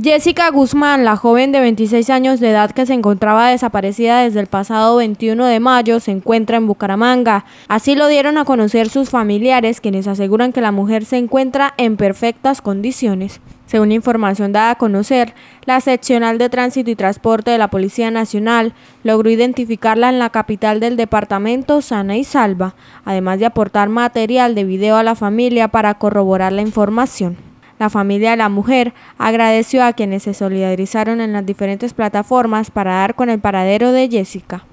Jessica Guzmán, la joven de 26 años de edad que se encontraba desaparecida desde el pasado 21 de mayo, se encuentra en Bucaramanga. Así lo dieron a conocer sus familiares, quienes aseguran que la mujer se encuentra en perfectas condiciones. Según información dada a conocer, la seccional de tránsito y transporte de la Policía Nacional logró identificarla en la capital del departamento sana y salva, además de aportar material de video a la familia para corroborar la información. La familia de la mujer agradeció a quienes se solidarizaron en las diferentes plataformas para dar con el paradero de Jessica.